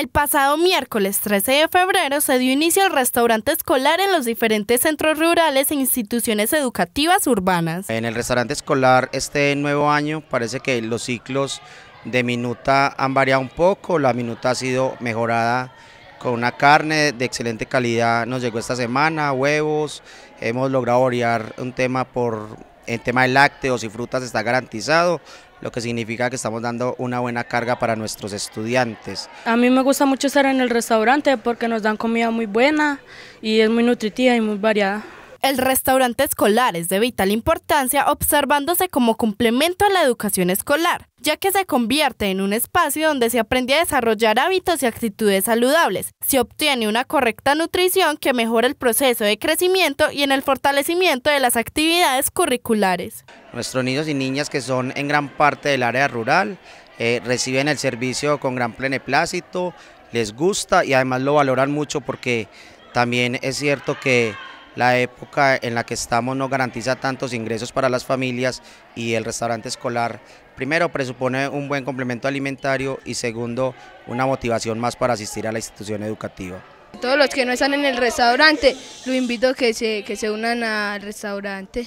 El pasado miércoles 13 de febrero se dio inicio al restaurante escolar en los diferentes centros rurales e instituciones educativas urbanas. En el restaurante escolar este nuevo año parece que los ciclos de minuta han variado un poco, la minuta ha sido mejorada con una carne de excelente calidad, nos llegó esta semana, huevos, hemos logrado variar un tema por en tema de lácteos y frutas está garantizado, lo que significa que estamos dando una buena carga para nuestros estudiantes. A mí me gusta mucho estar en el restaurante porque nos dan comida muy buena y es muy nutritiva y muy variada el restaurante escolar es de vital importancia observándose como complemento a la educación escolar, ya que se convierte en un espacio donde se aprende a desarrollar hábitos y actitudes saludables, se obtiene una correcta nutrición que mejora el proceso de crecimiento y en el fortalecimiento de las actividades curriculares. Nuestros niños y niñas que son en gran parte del área rural eh, reciben el servicio con gran pleneplácito, les gusta y además lo valoran mucho porque también es cierto que la época en la que estamos no garantiza tantos ingresos para las familias y el restaurante escolar, primero, presupone un buen complemento alimentario y segundo, una motivación más para asistir a la institución educativa. Todos los que no están en el restaurante, lo invito a que se, que se unan al restaurante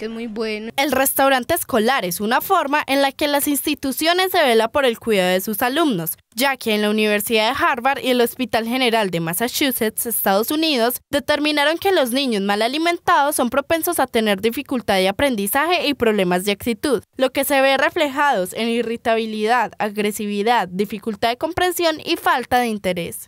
es muy bueno. El restaurante escolar es una forma en la que las instituciones se vela por el cuidado de sus alumnos, ya que en la Universidad de Harvard y el Hospital General de Massachusetts, Estados Unidos, determinaron que los niños mal alimentados son propensos a tener dificultad de aprendizaje y problemas de actitud, lo que se ve reflejados en irritabilidad, agresividad, dificultad de comprensión y falta de interés.